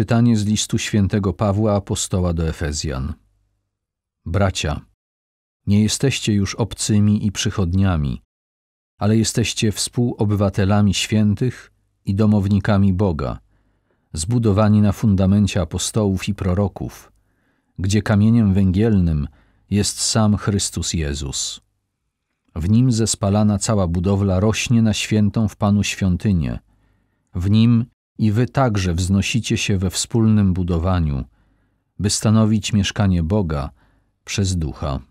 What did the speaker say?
Czytanie z listu świętego Pawła apostoła do Efezjan. Bracia, nie jesteście już obcymi i przychodniami, ale jesteście współobywatelami świętych i domownikami Boga, zbudowani na fundamencie apostołów i proroków, gdzie kamieniem węgielnym jest sam Chrystus Jezus. W nim zespalana cała budowla rośnie na świętą w Panu świątynię. W nim i wy także wznosicie się we wspólnym budowaniu, by stanowić mieszkanie Boga przez Ducha.